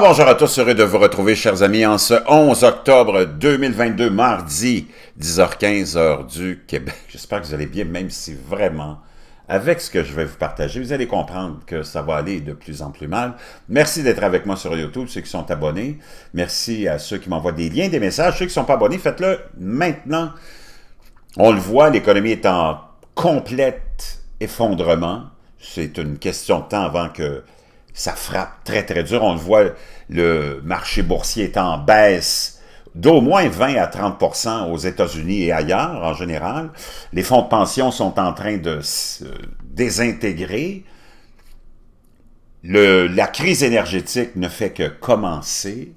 bonjour à tous, heureux de vous retrouver, chers amis, en ce 11 octobre 2022, mardi, 10h15, heure du Québec. J'espère que vous allez bien, même si vraiment, avec ce que je vais vous partager, vous allez comprendre que ça va aller de plus en plus mal. Merci d'être avec moi sur YouTube, ceux qui sont abonnés. Merci à ceux qui m'envoient des liens, des messages. Ceux qui ne sont pas abonnés, faites-le maintenant. On le voit, l'économie est en complète effondrement. C'est une question de temps avant que ça frappe très, très dur. On le voit, le marché boursier est en baisse d'au moins 20 à 30 aux États-Unis et ailleurs en général. Les fonds de pension sont en train de se euh, désintégrer. la crise énergétique ne fait que commencer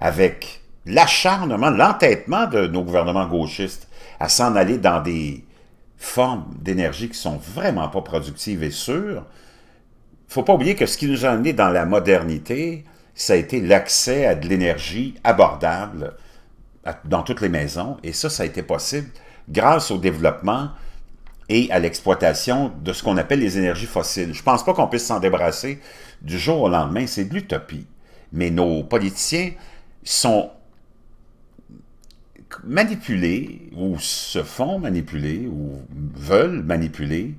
avec l'acharnement, l'entêtement de nos gouvernements gauchistes à s'en aller dans des formes d'énergie qui sont vraiment pas productives et sûres faut pas oublier que ce qui nous a amené dans la modernité, ça a été l'accès à de l'énergie abordable dans toutes les maisons. Et ça, ça a été possible grâce au développement et à l'exploitation de ce qu'on appelle les énergies fossiles. Je ne pense pas qu'on puisse s'en débarrasser du jour au lendemain, c'est de l'utopie. Mais nos politiciens sont manipulés ou se font manipuler ou veulent manipuler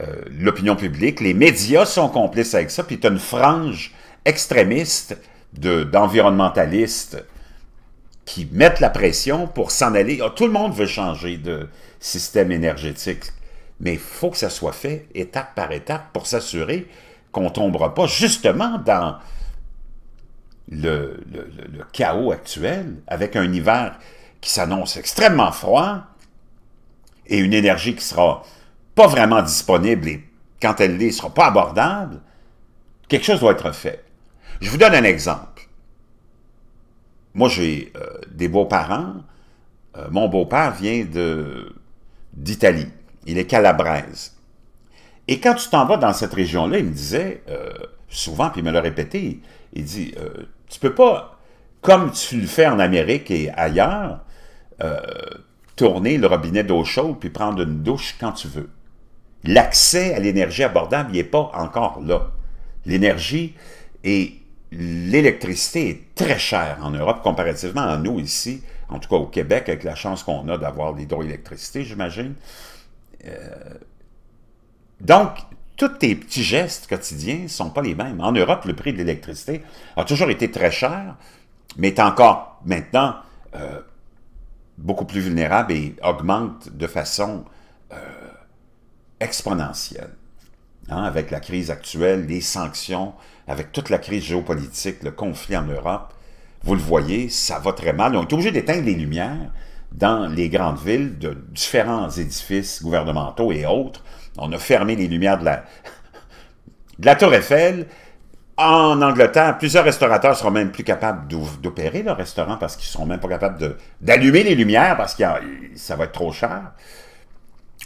euh, l'opinion publique, les médias sont complices avec ça, puis tu as une frange extrémiste d'environnementalistes qui mettent la pression pour s'en aller. Ah, tout le monde veut changer de système énergétique, mais il faut que ça soit fait étape par étape pour s'assurer qu'on ne tombera pas justement dans le, chaos actuel, avec un hiver qui s'annonce extrêmement froid et une énergie qui sera pas vraiment disponible et quand elle l'est, ne sera pas abordable, quelque chose doit être fait. Je vous donne un exemple. Moi, j'ai euh, des beaux-parents. Euh, mon beau-père vient d'Italie. Il est calabraise. Et quand tu t'en vas dans cette région-là, il me disait, euh, souvent, puis il me l'a répété, il dit, tu peux pas, comme tu le fais en Amérique et ailleurs, tourner le robinet d'eau chaude puis prendre une douche quand tu veux. L'accès à l'énergie abordable n'est pas encore là. L'énergie et l'électricité est très chère en Europe comparativement à nous ici, en tout cas au Québec, avec la chance qu'on a d'avoir l'hydroélectricité, j'imagine. Euh, donc, tous tes petits gestes quotidiens ne sont pas les mêmes. En Europe, le prix de l'électricité a toujours été très cher, mais est encore maintenant euh, beaucoup plus vulnérable et augmente de façon exponentielle. Hein, avec la crise actuelle, les sanctions, avec toute la crise géopolitique, le conflit en Europe, vous le voyez, ça va très mal. On est obligé d'éteindre les lumières dans les grandes villes de différents édifices gouvernementaux et autres. On a fermé les lumières de la, Tour Eiffel. En Angleterre, plusieurs restaurateurs seront même plus capables d'opérer leur restaurant parce qu'ils seront même pas capables d'allumer les lumières parce que ça va être trop cher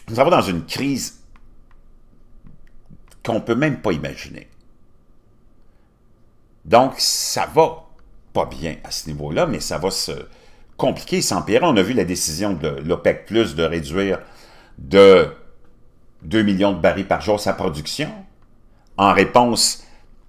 nous avons dans une crise qu'on ne peut même pas imaginer. Donc, ça va pas bien à ce niveau-là, mais ça va se compliquer, s'empirer. On a vu la décision de l'OPEC Plus de réduire de 2 millions de barils par jour sa production en réponse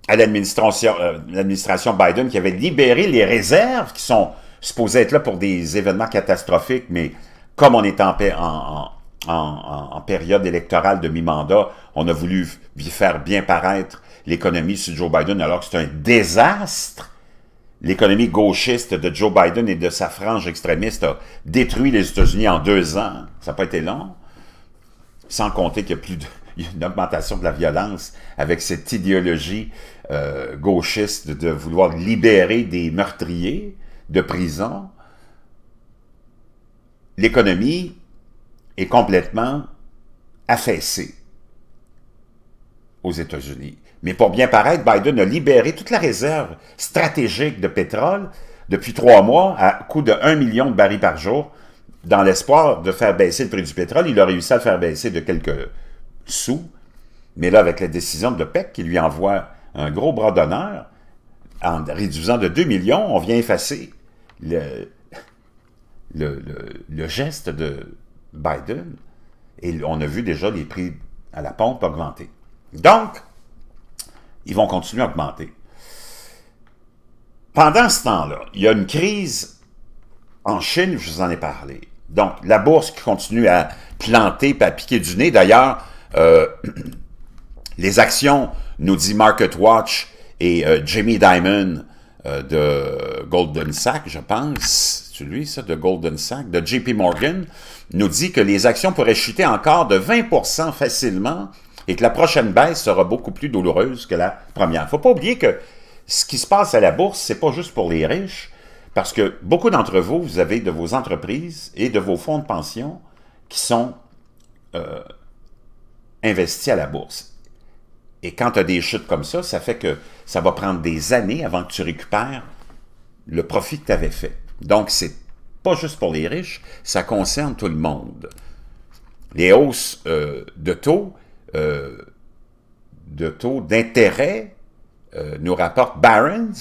à euh, l'administration Biden qui avait libéré les réserves qui sont supposées être là pour des événements catastrophiques, mais comme on est en, paix en, en, période électorale de mi-mandat, on a voulu faire bien paraître l'économie sous Joe Biden, alors que c'est un désastre. L'économie gauchiste de Joe Biden et de sa frange extrémiste a détruit les États-Unis en deux ans. Ça n'a pas été long. Sans compter qu'il y a plus une augmentation de la violence avec cette idéologie euh, gauchiste de vouloir libérer des meurtriers de prison. L'économie est complètement affaissé aux États-Unis. Mais pour bien paraître, Biden a libéré toute la réserve stratégique de pétrole depuis trois mois à coût de 1 million de barils par jour dans l'espoir de faire baisser le prix du pétrole. Il a réussi à le faire baisser de quelques sous. Mais là, avec la décision de Peck, qui lui envoie un gros bras d'honneur, en réduisant de 2 millions, on vient effacer le, le geste de Biden. Et on a vu déjà les prix à la pompe augmenter. Donc, ils vont continuer à augmenter. Pendant ce temps-là, il y a une crise en Chine, je vous en ai parlé. Donc, la bourse qui continue à planter et à piquer du nez. D'ailleurs, euh, les actions, nous dit Market Watch et euh, Jimmy Jamie euh, de Golden Sachs, je pense, c'est lui ça, de Golden Sachs, de JP Morgan, nous dit que les actions pourraient chuter encore de 20 facilement et que la prochaine baisse sera beaucoup plus douloureuse que la première. Il ne faut pas oublier que ce qui se passe à la bourse, ce n'est pas juste pour les riches, parce que beaucoup d'entre vous, vous avez de vos entreprises et de vos fonds de pension qui sont euh, investis à la bourse. Et quand tu as des chutes comme ça, ça fait que ça va prendre des années avant que tu récupères le profit que tu avais fait. Donc, c'est pas juste pour les riches, ça concerne tout le monde. Les hausses euh, de taux, euh, de taux d'intérêt, euh, nous rapporte Barons,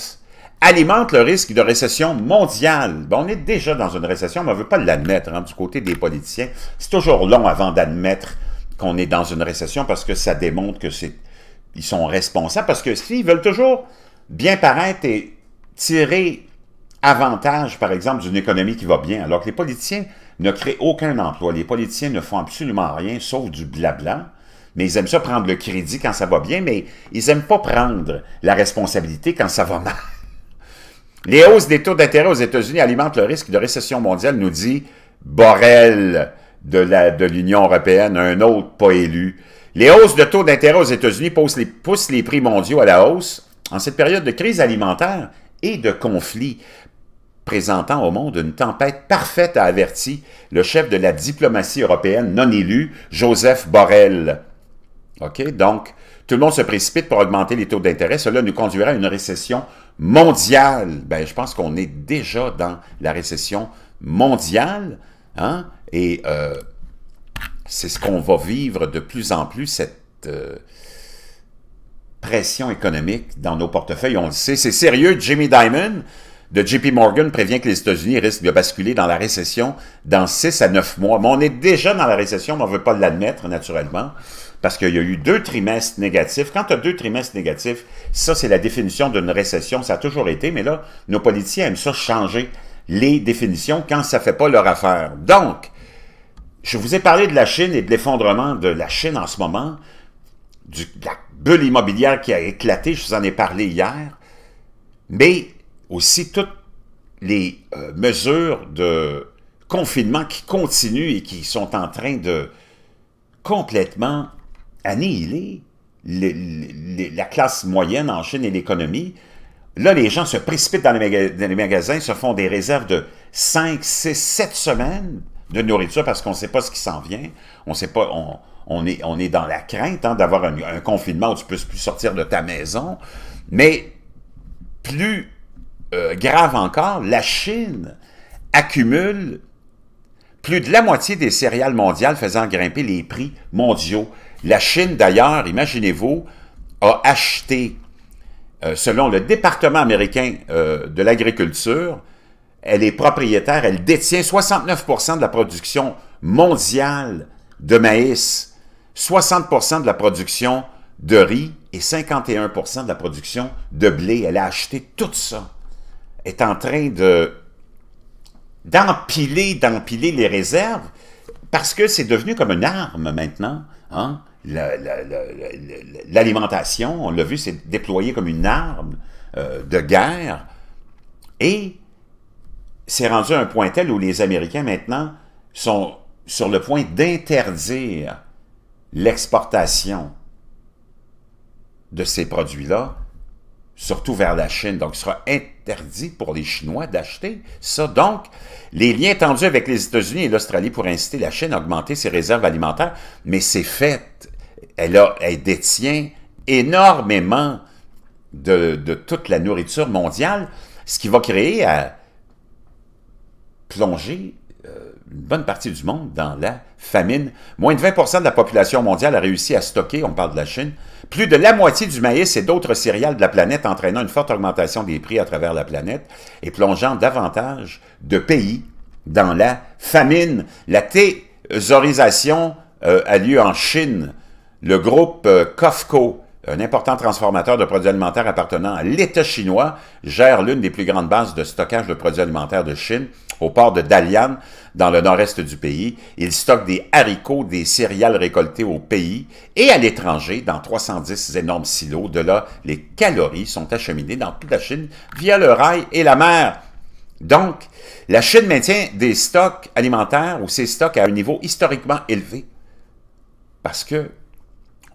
alimentent le risque de récession mondiale. on est déjà dans une récession, mais on ne veut pas l'admettre hein, du côté des politiciens. C'est toujours long avant d'admettre qu'on est dans une récession parce que ça démontre que c'est ils sont responsables parce que s'ils veulent toujours bien paraître et tirer avantage, par exemple, d'une économie qui va bien, alors que les politiciens ne créent aucun emploi. Les politiciens ne font absolument rien, sauf du blabla. Mais ils aiment ça prendre le crédit quand ça va bien, mais ils n'aiment pas prendre la responsabilité quand ça va mal. Les hausses des taux d'intérêt aux États-Unis alimentent le risque de récession mondiale, nous dit Borrell de l'Union de européenne, un autre pas élu. Les hausses de taux d'intérêt aux États-Unis poussent les, poussent les prix mondiaux à la hausse en cette période de crise alimentaire et de conflit présentant au monde une tempête parfaite a averti le chef de la diplomatie européenne non élu, Joseph Borrell. OK? Donc, tout le monde se précipite pour augmenter les taux d'intérêt. Cela nous conduira à une récession mondiale. Ben, je pense qu'on est déjà dans la récession mondiale. Hein, et euh, c'est ce qu'on va vivre de plus en plus, cette euh, pression économique dans nos portefeuilles. On le sait, c'est sérieux. Jimmy Diamond de JP Morgan prévient que les États-Unis risquent de basculer dans la récession dans 6 à 9 mois. Mais on est déjà dans la récession, mais on ne veut pas l'admettre naturellement, parce qu'il y a eu deux trimestres négatifs. Quand tu as deux trimestres négatifs, ça c'est la définition d'une récession, ça a toujours été, mais là, nos politiciens aiment ça changer les définitions quand ça ne fait pas leur affaire. Donc, je vous ai parlé de la Chine et de l'effondrement de la Chine en ce moment, du, de la bulle immobilière qui a éclaté, je vous en ai parlé hier, mais aussi toutes les euh, mesures de confinement qui continuent et qui sont en train de complètement annihiler la classe moyenne en Chine et l'économie. Là, les gens se précipitent dans les, magasins, se font des réserves de 5, 6, 7 semaines de nourriture parce qu'on ne sait pas ce qui s'en vient. On sait pas, on, est, on est dans la crainte hein, d'avoir un, un, confinement où tu ne peux plus sortir de ta maison. Mais plus euh, grave encore, la Chine accumule plus de la moitié des céréales mondiales faisant grimper les prix mondiaux. La Chine, d'ailleurs, imaginez-vous, a acheté, euh, selon le département américain euh, de l'agriculture, elle est propriétaire, elle détient 69 de la production mondiale de maïs, 60 de la production de riz et 51 de la production de blé. Elle a acheté tout ça est en train de d'empiler, d'empiler les réserves, parce que c'est devenu comme une arme maintenant. Hein. L'alimentation, on l'a vu, c'est déployée comme une arme euh, de guerre. Et c'est rendu à un point tel où les Américains maintenant sont sur le point d'interdire l'exportation de ces produits-là surtout vers la Chine. Donc, il sera interdit pour les Chinois d'acheter ça. Donc, les liens tendus avec les États-Unis et l'Australie pour inciter la Chine à augmenter ses réserves alimentaires, mais c'est fait. Elle, elle détient énormément de, toute la nourriture mondiale, ce qui va créer à plonger euh, une bonne partie du monde dans la famine. Moins de 20 de la population mondiale a réussi à stocker, on parle de la Chine, plus de la moitié du maïs et d'autres céréales de la planète entraînant une forte augmentation des prix à travers la planète et plongeant davantage de pays dans la famine. La thésaurisation euh, a lieu en Chine. Le groupe euh, Kofco un important transformateur de produits alimentaires appartenant à l'État chinois, gère l'une des plus grandes bases de stockage de produits alimentaires de Chine au port de Dalian, dans le nord-est du pays. Il stocke des haricots, des céréales récoltées au pays et à l'étranger dans 310 énormes silos. De là, les calories sont acheminées dans toute la Chine via le rail et la mer. Donc, la Chine maintient des stocks alimentaires ou ses stocks à un niveau historiquement élevé. Parce que,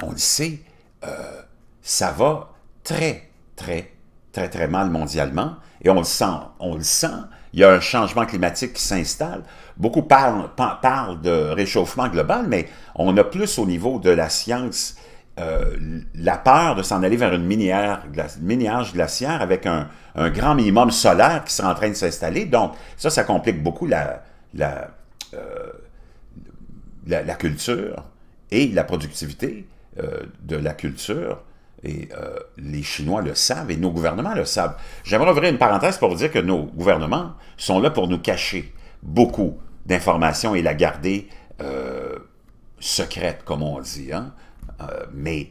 on le sait, euh, ça va très, très, très, très mal mondialement. Et on le sent, on le sent. Il y a un changement climatique qui s'installe. Beaucoup parlent, de réchauffement global, mais on a plus au niveau de la science euh, la peur de s'en aller vers une minière, âge glaciaire avec un, grand minimum solaire qui sera en train de s'installer. Donc, ça, ça complique beaucoup la, euh, culture et la productivité euh, de la culture et euh, les Chinois le savent et nos gouvernements le savent. J'aimerais ouvrir une parenthèse pour dire que nos gouvernements sont là pour nous cacher beaucoup d'informations et la garder euh, secrète, comme on dit. Hein. Euh, mais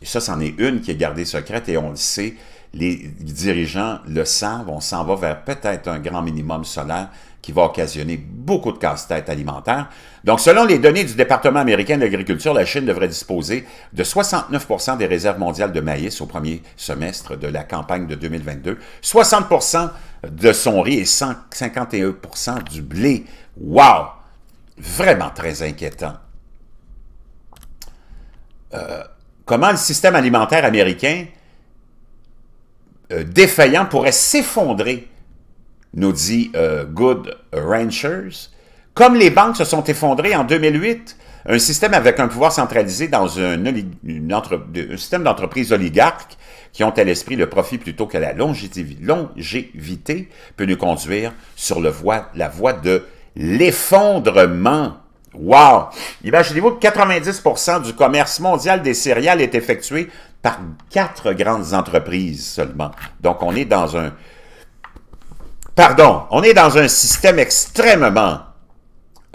ça, c'en est une qui est gardée secrète et on le sait. Les dirigeants le savent. On s'en va vers peut-être un grand minimum solaire qui va occasionner beaucoup de casse-tête alimentaire. Donc, selon les données du département américain de l'agriculture, la Chine devrait disposer de 69 des réserves mondiales de maïs au premier semestre de la campagne de 2022, 60 de son riz et 151 du blé. Wow! Vraiment très inquiétant. Euh, comment le système alimentaire américain euh, défaillant pourrait s'effondrer nous dit euh, Good Ranchers. Comme les banques se sont effondrées en 2008, un système avec un pouvoir centralisé dans un une un système d'entreprises oligarques qui ont à l'esprit le profit plutôt que la longévité, longévité peut nous conduire sur le voie, la voie de l'effondrement. Wow! Imaginez-vous que 90% du commerce mondial des céréales est effectué par quatre grandes entreprises seulement. Donc, on est dans un, pardon, on est dans un système extrêmement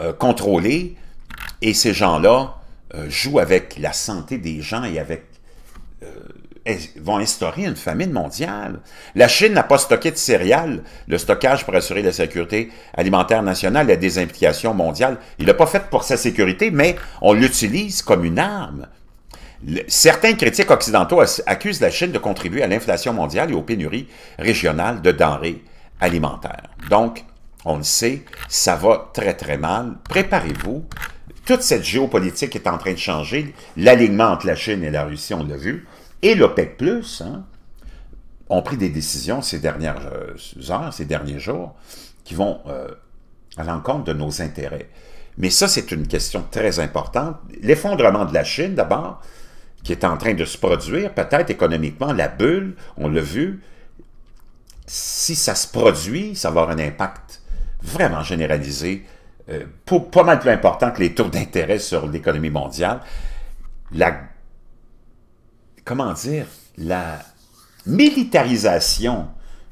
euh, contrôlé et ces gens-là euh, jouent avec la santé des gens et avec euh, vont instaurer une famine mondiale. La Chine n'a pas stocké de céréales. Le stockage pour assurer la sécurité alimentaire nationale a des implications mondiales. Il l'a pas fait pour sa sécurité, mais on l'utilise comme une arme. certains critiques occidentaux accusent la Chine de contribuer à l'inflation mondiale et aux pénuries régionales de denrées alimentaire. Donc, on le sait, ça va très très mal. Préparez-vous. Toute cette géopolitique est en train de changer. L'alignement entre la Chine et la Russie, on l'a vu. Et l'OPEC+, hein, ont pris des décisions ces dernières euh, heures, ces derniers jours, qui vont euh, à l'encontre de nos intérêts. Mais ça, c'est une question très importante. L'effondrement de la Chine, d'abord, qui est en train de se produire, peut-être économiquement, la bulle, on l'a vu, si ça se produit, ça va avoir un impact vraiment généralisé, euh, pas mal plus important que les taux d'intérêt sur l'économie mondiale. La, comment dire, la militarisation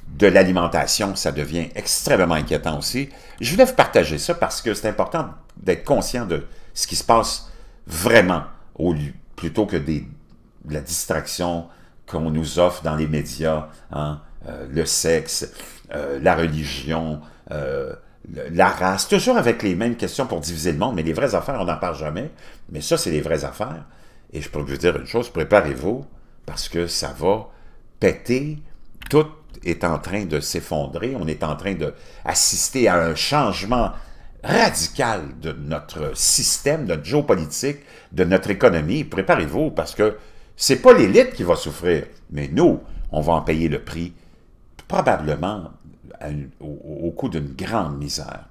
de l'alimentation, ça devient extrêmement inquiétant aussi. Je voulais vous partager ça parce que c'est important d'être conscient de ce qui se passe vraiment au lieu, plutôt que des, de la distraction qu'on nous offre dans les médias. Hein. Euh, le sexe, euh, la religion, euh, la race, toujours avec les mêmes questions pour diviser le monde, mais les vraies affaires, on n'en parle jamais. Mais ça, c'est les vraies affaires. Et je peux vous dire une chose, préparez-vous, parce que ça va péter. Tout est en train de s'effondrer. On est en train d'assister à un changement radical de notre système, de notre géopolitique, de notre économie. Préparez-vous, parce que c'est pas l'élite qui va souffrir, mais nous, on va en payer le prix probablement au, au, coup d'une grande misère.